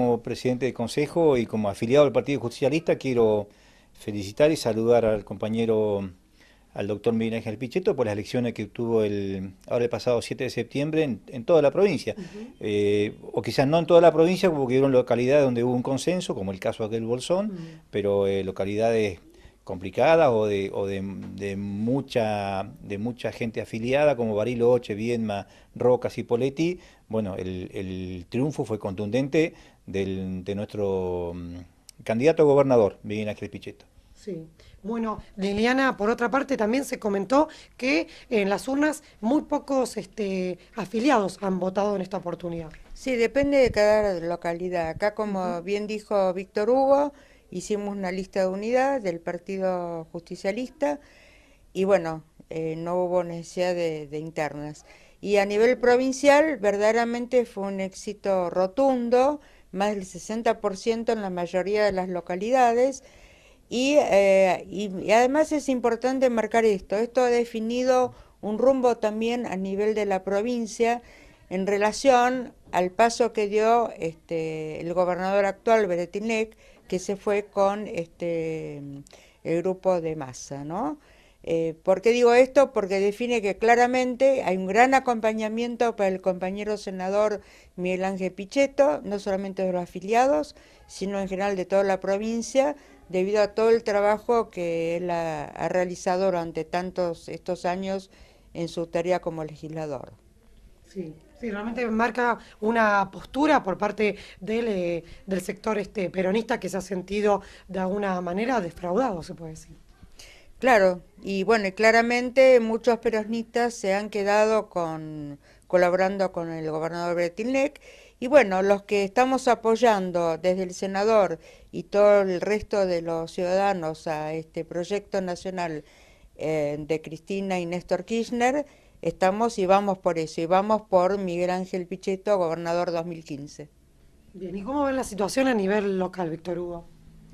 Como presidente del Consejo y como afiliado del Partido Justicialista quiero felicitar y saludar al compañero, al doctor Miguel Ángel Pichetto por las elecciones que tuvo el, ahora pasado 7 de septiembre en, toda la provincia. Eh, o quizás no en toda la provincia porque hubo localidades donde hubo un consenso, como el caso aquel Bolsón, pero eh, localidades complicada o de, o de, de, mucha, de mucha gente afiliada como Barilo Bariloche, Viedma, Rocas y Poletti, bueno, el, el triunfo fue contundente del, de nuestro mm, candidato a gobernador, Miguel Ángel Sí. Bueno, Liliana, por otra parte, también se comentó que en las urnas muy pocos este, afiliados han votado en esta oportunidad. Sí, depende de cada localidad. Acá, como bien dijo Víctor Hugo, hicimos una lista de unidad del Partido Justicialista y bueno, eh, no hubo necesidad de, internas. Y a nivel provincial, verdaderamente fue un éxito rotundo, más del 60% en la mayoría de las localidades. Eh, y, además es importante marcar esto, esto ha definido un rumbo también a nivel de la provincia en relación al paso que dio este, el gobernador actual, Beretinec, que se fue con este, el grupo de masa, ¿no? Eh, ¿Por qué digo esto? Porque define que claramente hay un gran acompañamiento para el compañero senador Miguel Ángel Pichetto, no solamente de los afiliados, sino en general de toda la provincia, debido a todo el trabajo que él ha, realizado durante tantos estos años en su tarea como legislador. Sí. Sí, realmente marca una postura por parte eh, del, sector este peronista que se ha sentido de alguna manera defraudado, se puede decir. Claro, y bueno, y claramente muchos peronistas se han quedado con colaborando con el gobernador Bretinlec y bueno, los que estamos apoyando desde el senador y todo el resto de los ciudadanos a este proyecto nacional eh, de Cristina y Néstor Kirchner, Estamos y vamos por eso, y vamos por Miguel Ángel Pichetto, gobernador 2015. Bien, ¿y cómo va la situación a nivel local, Víctor Hugo?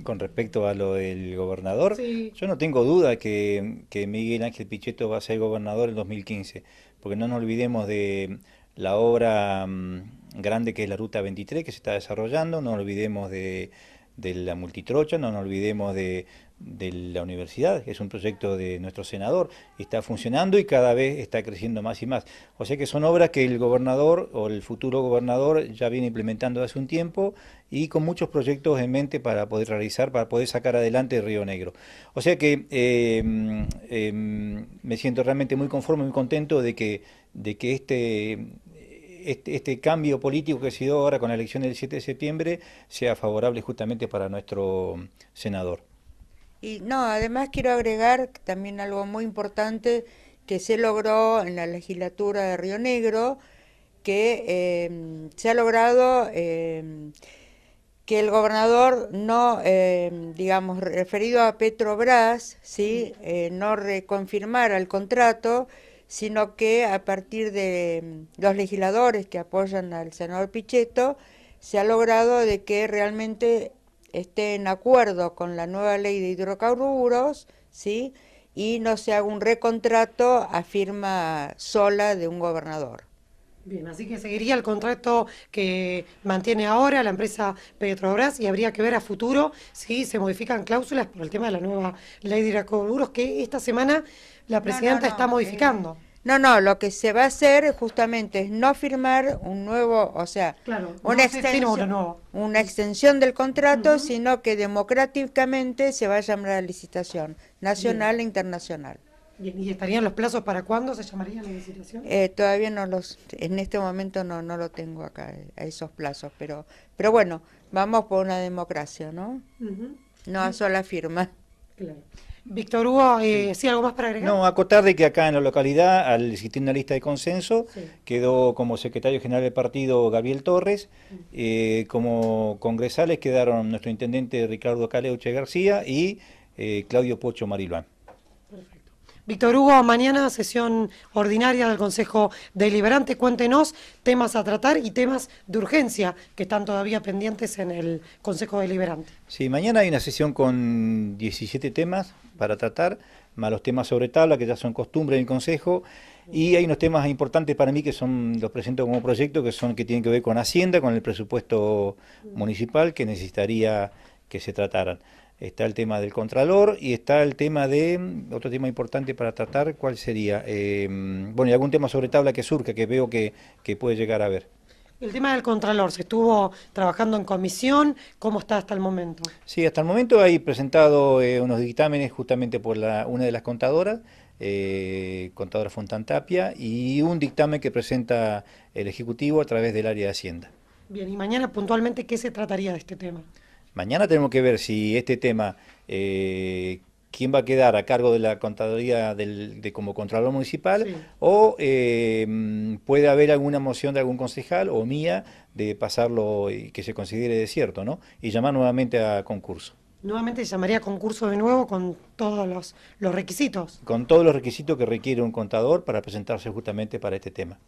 Con respecto a lo del gobernador, yo no tengo duda que, que Miguel Ángel Pichetto va a ser gobernador en 2015, porque no nos olvidemos de la obra mm, grande que es la Ruta 23 que se está desarrollando, no nos olvidemos de de la multitrocha, no nos olvidemos de, la universidad, es un proyecto de nuestro senador, está funcionando y cada vez está creciendo más y más. O sea que son obras que el gobernador o el futuro gobernador ya viene implementando hace un tiempo y con muchos proyectos en mente para poder realizar, para poder sacar adelante Río Negro. O sea que em, em, me siento realmente muy conforme, muy contento de que, de que este este, este, cambio político que se dio ahora con la elección del 7 de septiembre sea favorable justamente para nuestro senador. Y no, además quiero agregar también algo muy importante que se logró en la legislatura de Río Negro, que em, se ha logrado em, que el gobernador no, em, digamos, referido a Petrobras, ¿sí? Eh, no reconfirmara el contrato sino que a partir de mm, los legisladores que apoyan al senador Pichetto, se ha logrado de que realmente esté en acuerdo con la nueva ley de hidrocarburos, ¿sí? y no se haga un recontrato a firma sola de un gobernador. Bien, así que seguiría el contrato que mantiene ahora la empresa Petrobras y habría que ver a futuro si se modifican cláusulas por el tema de la nueva ley de hidrocarburos que esta semana la presidenta está eh, modificando. no, no, lo que se va a hacer justamente es no firmar un nuevo, o sea, una, extensión, del contrato, sino que democráticamente se va a llamar a licitación nacional e internacional. ¿y estarían los plazos para cuándo se llamaría la licitación? Eh, todavía no los, en este momento no, lo tengo acá, a eh, esos plazos, pero, pero bueno, vamos por una democracia, ¿no? No a sola firma. Víctor Hugo, eh, sí. algo más para agregar? No, acotar de que acá en la localidad, al existir una lista de consenso, quedó como secretario general del partido Gabriel Torres, como congresales quedaron nuestro intendente Ricardo Caleuche García y Claudio Pocho Marilán. Víctor Hugo, mañana sesión ordinaria del Consejo Deliberante. Cuéntenos temas a tratar y temas de urgencia que están todavía pendientes en el Consejo Deliberante. Sí, mañana hay una sesión con 17 temas para tratar, más los temas sobre tabla que ya son costumbre en el Consejo. Y hay unos temas importantes para mí que son los presento como proyecto, que son que tienen que ver con Hacienda, con el presupuesto municipal que necesitaría que se trataran está el tema del contralor y está el tema de, mm, otro tema importante para tratar, ¿cuál sería? Eh, mm, bueno, y algún tema sobre tabla que surca, que veo que, puede llegar a ver. El tema del Contralor, ¿se estuvo trabajando en comisión? ¿Cómo está hasta el momento? Sí, hasta el momento hay presentado eh, unos dictámenes justamente por la, una de las contadoras, eh, contadora Fontantapia, y un dictamen que presenta el Ejecutivo a través del área de Hacienda. Bien, y mañana puntualmente, ¿qué se trataría de este tema? Mañana tenemos que ver si este tema, eh, quién va a quedar a cargo de la contaduría de como Contralor Municipal, o eh, mm, puede haber alguna moción de algún concejal o mía de pasarlo y que se considere desierto, ¿no? Y llamar nuevamente a concurso. Nuevamente llamaría concurso de nuevo con todos los, los requisitos. Con todos los requisitos que requiere un contador para presentarse justamente para este tema.